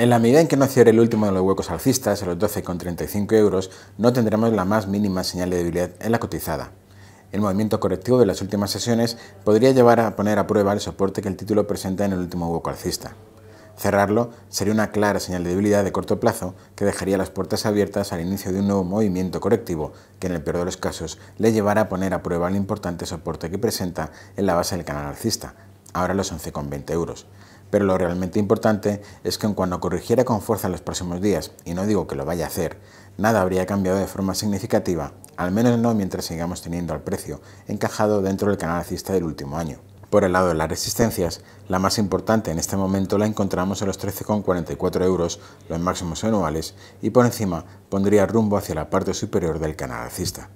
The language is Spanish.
En la medida en que no cierre el último de los huecos alcistas, a los 12,35 euros, no tendremos la más mínima señal de debilidad en la cotizada. El movimiento correctivo de las últimas sesiones podría llevar a poner a prueba el soporte que el título presenta en el último hueco alcista. Cerrarlo sería una clara señal de debilidad de corto plazo que dejaría las puertas abiertas al inicio de un nuevo movimiento correctivo que en el peor de los casos le llevará a poner a prueba el importante soporte que presenta en la base del canal alcista, ahora los 11,20 euros. Pero lo realmente importante es que cuando cuanto corrigiera con fuerza en los próximos días, y no digo que lo vaya a hacer, nada habría cambiado de forma significativa, al menos no mientras sigamos teniendo al precio encajado dentro del canal alcista del último año. Por el lado de las resistencias, la más importante en este momento la encontramos en los 13,44 euros, los máximos anuales, y por encima pondría rumbo hacia la parte superior del canal alcista.